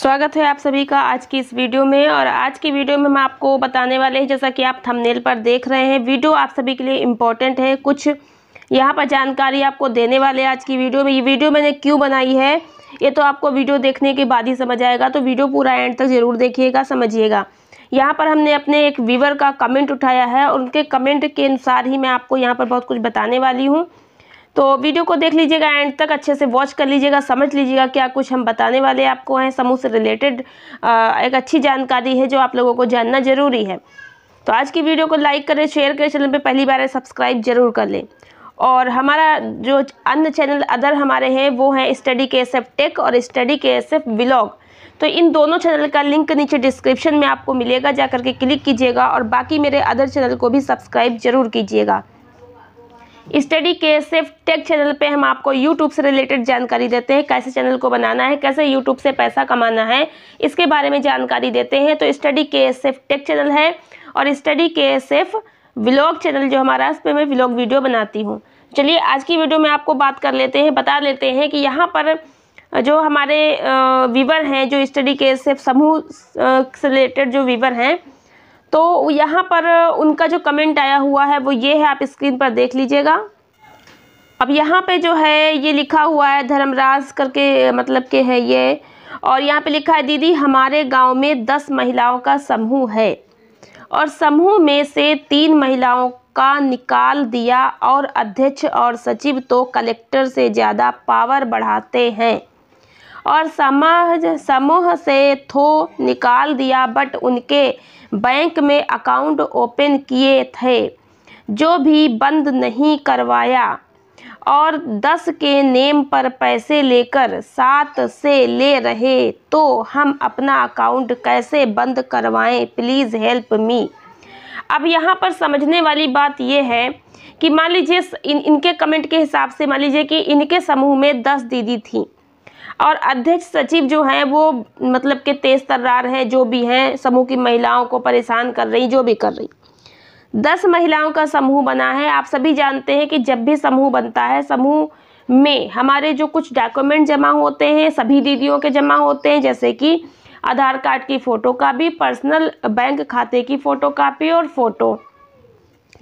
स्वागत है आप सभी का आज की इस वीडियो में और आज की वीडियो में हम आपको बताने वाले हैं जैसा कि आप थंबनेल पर देख रहे हैं वीडियो आप सभी के लिए इम्पॉर्टेंट है कुछ यहाँ पर जानकारी आपको देने वाले आज की वीडियो में ये वीडियो मैंने क्यों बनाई है ये तो आपको वीडियो देखने के बाद ही समझ आएगा तो वीडियो पूरा एंड तक ज़रूर देखिएगा समझिएगा यहाँ पर हमने अपने एक व्यूवर का कमेंट उठाया है और उनके कमेंट के अनुसार ही मैं आपको यहाँ पर बहुत कुछ बताने वाली हूँ तो वीडियो को देख लीजिएगा एंड तक अच्छे से वॉच कर लीजिएगा समझ लीजिएगा क्या कुछ हम बताने वाले आपको हैं समूह से रिलेटेड एक अच्छी जानकारी है जो आप लोगों को जानना ज़रूरी है तो आज की वीडियो को लाइक करें शेयर करें चैनल पर पहली बार सब्सक्राइब जरूर कर लें और हमारा जो अन्य चैनल अदर हमारे हैं वो है study K S F tech और study K S F blog तो इन दोनों चैनल का लिंक नीचे डिस्क्रिप्शन में आपको मिलेगा जा करके क्लिक कीजिएगा और बाकी मेरे अदर चैनल को भी सब्सक्राइब जरूर कीजिएगा स्टडी के सिर्फ टेक चैनल पे हम आपको यूट्यूब से रिलेटेड जानकारी देते हैं कैसे चैनल को बनाना है कैसे यूट्यूब से पैसा कमाना है इसके बारे में जानकारी देते हैं तो स्टडी के सिर्फ टेक चैनल है और स्टडी के सिर्फ व्लॉग चैनल जो हमारा उस पर मैं व्लॉग वीडियो बनाती हूँ चलिए आज की वीडियो में आपको बात कर लेते हैं बता लेते हैं कि यहाँ पर जो हमारे वीवर हैं जो स्टडी के सिर्फ समूह से रिलेटेड जो वीवर हैं तो यहाँ पर उनका जो कमेंट आया हुआ है वो ये है आप स्क्रीन पर देख लीजिएगा अब यहाँ पे जो है ये लिखा हुआ है धर्मराज करके मतलब के है ये और यहाँ पे लिखा है दीदी हमारे गांव में दस महिलाओं का समूह है और समूह में से तीन महिलाओं का निकाल दिया और अध्यक्ष और सचिव तो कलेक्टर से ज़्यादा पावर बढ़ाते हैं और समाज समूह से थो निकाल दिया बट उनके बैंक में अकाउंट ओपन किए थे जो भी बंद नहीं करवाया और दस के नेम पर पैसे लेकर सात से ले रहे तो हम अपना अकाउंट कैसे बंद करवाएं प्लीज़ हेल्प मी अब यहाँ पर समझने वाली बात यह है कि मान लीजिए इन इनके कमेंट के हिसाब से मान लीजिए कि इनके समूह में दस दीदी थी और अध्यक्ष सचिव जो हैं वो मतलब के तेज तर्रार हैं जो भी हैं समूह की महिलाओं को परेशान कर रही जो भी कर रही दस महिलाओं का समूह बना है आप सभी जानते हैं कि जब भी समूह बनता है समूह में हमारे जो कुछ डॉक्यूमेंट जमा होते हैं सभी दीदियों के जमा होते हैं जैसे कि आधार कार्ड की फ़ोटो कापी पर्सनल बैंक खाते की फ़ोटो कापी और फ़ोटो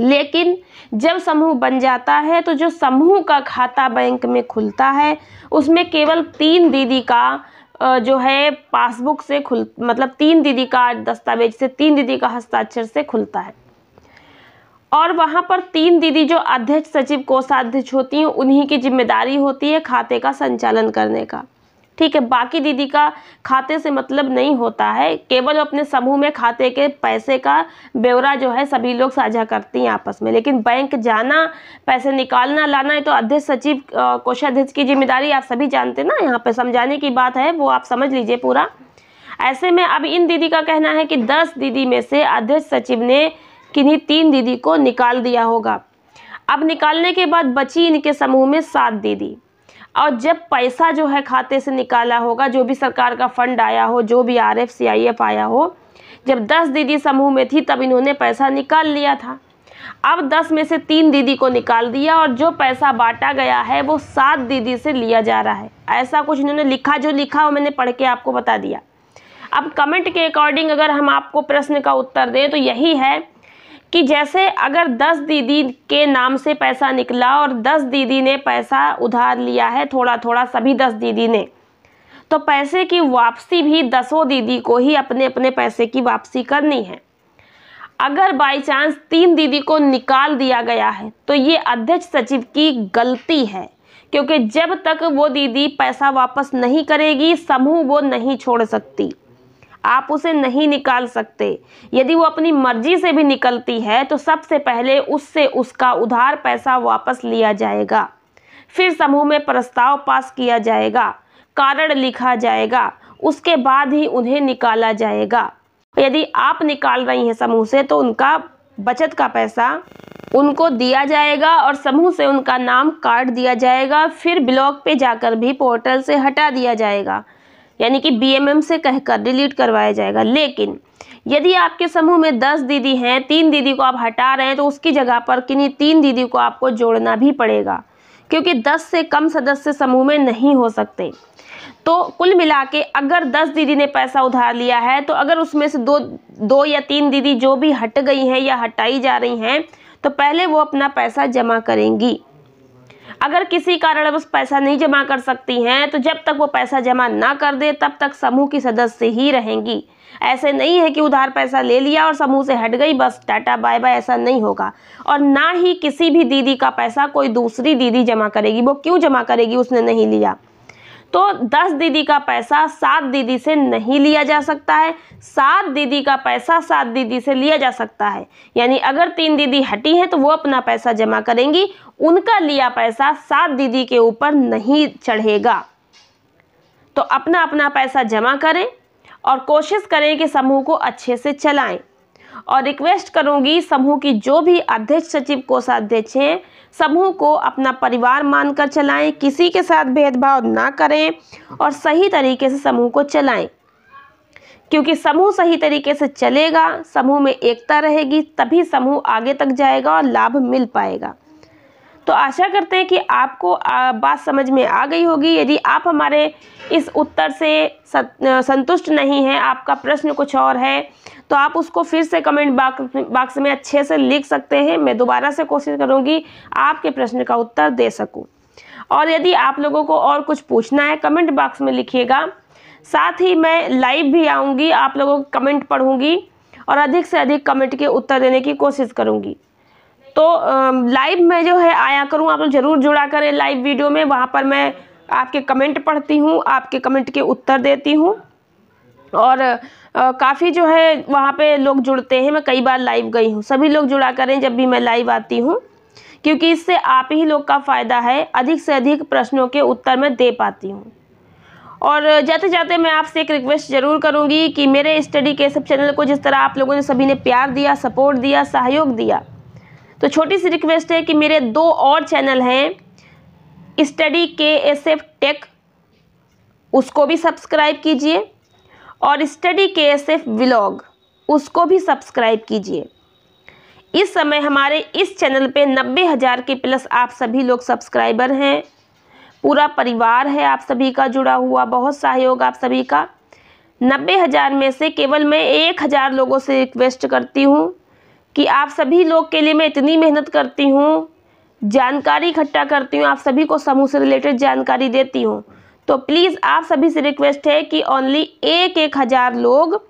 लेकिन जब समूह बन जाता है तो जो समूह का खाता बैंक में खुलता है उसमें केवल तीन दीदी का जो है पासबुक से खुल मतलब तीन दीदी का दस्तावेज से तीन दीदी का हस्ताक्षर से खुलता है और वहाँ पर तीन दीदी जो अध्यक्ष सचिव कोषाध्यक्ष होती हैं उन्हीं की जिम्मेदारी होती है खाते का संचालन करने का ठीक है बाकी दीदी का खाते से मतलब नहीं होता है केवल अपने समूह में खाते के पैसे का ब्यौरा जो है सभी लोग साझा करती हैं आपस में लेकिन बैंक जाना पैसे निकालना लाना है तो अध्यक्ष सचिव कोषाध्यक्ष की जिम्मेदारी आप सभी जानते ना यहाँ पर समझाने की बात है वो आप समझ लीजिए पूरा ऐसे में अब इन दीदी का कहना है कि दस दीदी में से अध्यक्ष सचिव ने किन्हीं तीन दीदी को निकाल दिया होगा अब निकालने के बाद बची इनके समूह में सात दीदी और जब पैसा जो है खाते से निकाला होगा जो भी सरकार का फंड आया हो जो भी R F C I F आया हो जब दस दीदी समूह में थी तब इन्होंने पैसा निकाल लिया था अब दस में से तीन दीदी को निकाल दिया और जो पैसा बांटा गया है वो सात दीदी से लिया जा रहा है ऐसा कुछ इन्होंने लिखा जो लिखा वो मैंने पढ़ के आपको बता दिया अब कमेंट के अकॉर्डिंग अगर हम आपको प्रश्न का उत्तर दें तो यही है कि जैसे अगर दस दीदी के नाम से पैसा निकला और दस दीदी ने पैसा उधार लिया है थोड़ा थोड़ा सभी दस दीदी ने तो पैसे की वापसी भी दसों दीदी को ही अपने अपने पैसे की वापसी करनी है अगर बाई चांस तीन दीदी को निकाल दिया गया है तो ये अध्यक्ष सचिव की गलती है क्योंकि जब तक वो दीदी पैसा वापस नहीं करेगी समूह वो नहीं छोड़ सकती आप उसे नहीं निकाल सकते यदि वो अपनी मर्जी से भी निकलती है तो सबसे पहले उससे उसका उधार पैसा वापस लिया जाएगा फिर समूह में प्रस्ताव पास किया जाएगा कारण लिखा जाएगा उसके बाद ही उन्हें निकाला जाएगा यदि आप निकाल रही हैं समूह से तो उनका बचत का पैसा उनको दिया जाएगा और समूह से उनका नाम काट दिया जाएगा फिर ब्लॉक पे जाकर भी पोर्टल से हटा दिया जाएगा यानी कि बीएमएम से कहकर डिलीट करवाया जाएगा लेकिन यदि आपके समूह में दस दीदी हैं तीन दीदी को आप हटा रहे हैं तो उसकी जगह पर किन्हीं तीन दीदी को आपको जोड़ना भी पड़ेगा क्योंकि दस से कम सदस्य समूह में नहीं हो सकते तो कुल मिला के अगर दस दीदी ने पैसा उधार लिया है तो अगर उसमें से दो दो या तीन दीदी जो भी हट गई हैं या हटाई जा रही हैं तो पहले वो अपना पैसा जमा करेंगी अगर किसी कारण कारणवश पैसा नहीं जमा कर सकती हैं तो जब तक वो पैसा जमा ना कर दे तब तक समूह की सदस्य ही रहेंगी ऐसे नहीं है कि उधार पैसा ले लिया और समूह से हट गई बस टाटा बाय बाय ऐसा नहीं होगा और ना ही किसी भी दीदी का पैसा कोई दूसरी दीदी जमा करेगी वो क्यों जमा करेगी उसने नहीं लिया तो दस दीदी का पैसा सात दीदी से नहीं लिया जा सकता है सात दीदी का पैसा सात दीदी से लिया जा सकता है यानी अगर तीन दीदी हटी हैं तो वो अपना पैसा जमा करेंगी उनका लिया पैसा सात दीदी के ऊपर नहीं चढ़ेगा तो अपना अपना पैसा जमा करें और कोशिश करें कि समूह को अच्छे से चलाएं और रिक्वेस्ट करूंगी समूह की जो भी अध्यक्ष सचिव कोषाध्यक्ष हैं समूह को अपना परिवार मानकर चलाएं किसी के साथ भेदभाव ना करें और सही तरीके से समूह को चलाएं क्योंकि समूह सही तरीके से चलेगा समूह में एकता रहेगी तभी समूह आगे तक जाएगा और लाभ मिल पाएगा तो आशा करते हैं कि आपको बात समझ में आ गई होगी यदि आप हमारे इस उत्तर से संतुष्ट नहीं हैं आपका प्रश्न कुछ और है तो आप उसको फिर से कमेंट बॉक्स में अच्छे से लिख सकते हैं मैं दोबारा से कोशिश करूँगी आपके प्रश्न का उत्तर दे सकूँ और यदि आप लोगों को और कुछ पूछना है कमेंट बॉक्स में लिखिएगा साथ ही मैं लाइव भी आऊँगी आप लोगों को कमेंट पढ़ूँगी और अधिक से अधिक कमेंट के उत्तर देने की कोशिश करूँगी तो लाइव में जो है आया करूँ आप लोग ज़रूर जुड़ा करें लाइव वीडियो में वहाँ पर मैं आपके कमेंट पढ़ती हूँ आपके कमेंट के उत्तर देती हूँ और काफ़ी जो है वहाँ पे लोग जुड़ते हैं मैं कई बार लाइव गई हूँ सभी लोग जुड़ा करें जब भी मैं लाइव आती हूँ क्योंकि इससे आप ही लोग का फ़ायदा है अधिक से अधिक प्रश्नों के उत्तर मैं दे पाती हूँ और जाते जाते मैं आपसे एक रिक्वेस्ट ज़रूर करूँगी कि मेरे स्टडी के सब चैनल को जिस तरह आप लोगों ने सभी ने प्यार दिया सपोर्ट दिया सहयोग दिया तो छोटी सी रिक्वेस्ट है कि मेरे दो और चैनल हैं study K S F take उसको भी सब्सक्राइब कीजिए और study K S F vlog उसको भी सब्सक्राइब कीजिए इस समय हमारे इस चैनल पे नब्बे हज़ार के प्लस आप सभी लोग सब्सक्राइबर हैं पूरा परिवार है आप सभी का जुड़ा हुआ बहुत सहयोग आप सभी का नब्बे हज़ार में से केवल मैं एक हज़ार लोगों से रिक्वेस्ट करती हूँ कि आप सभी लोग के लिए मैं इतनी मेहनत करती हूँ जानकारी इकट्ठा करती हूँ आप सभी को समूह से रिलेटेड जानकारी देती हूँ तो प्लीज़ आप सभी से रिक्वेस्ट है कि ओनली एक एक हज़ार लोग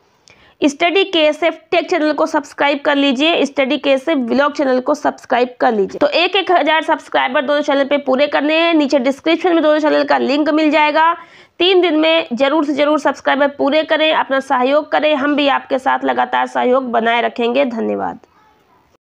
study K S F tech channel को सब्सक्राइब कर लीजिए study K S F blog channel को सब्सक्राइब कर लीजिए तो एक एक हज़ार सब्सक्राइबर दोनों चैनल पे पूरे करने हैं नीचे डिस्क्रिप्शन में दोनों चैनल का लिंक मिल जाएगा तीन दिन में जरूर से जरूर सब्सक्राइबर पूरे करें अपना सहयोग करें हम भी आपके साथ लगातार सहयोग बनाए रखेंगे धन्यवाद